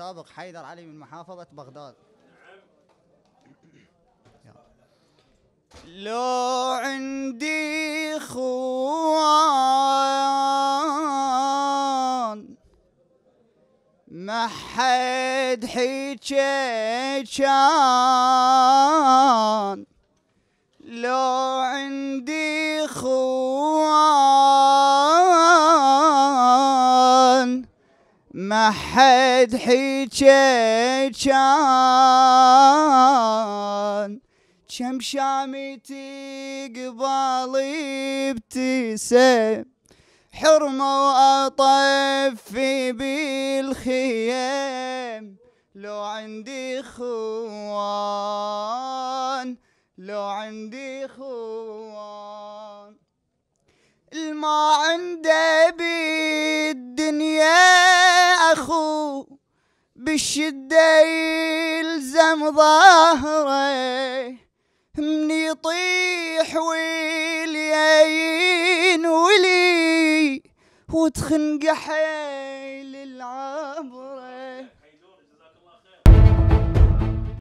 السابق حيدر علي من محافظة بغداد لو عندي خوان ما حد حكي كان ما حد حكي كان كم شامتي قبالي ابتسم حرمة وأطفي بالخيام لو عندي خوان لو عندي خوان الما عنده بالشدة يلزم ظهري من يطيح واليين ولي وتخنق حيل العبر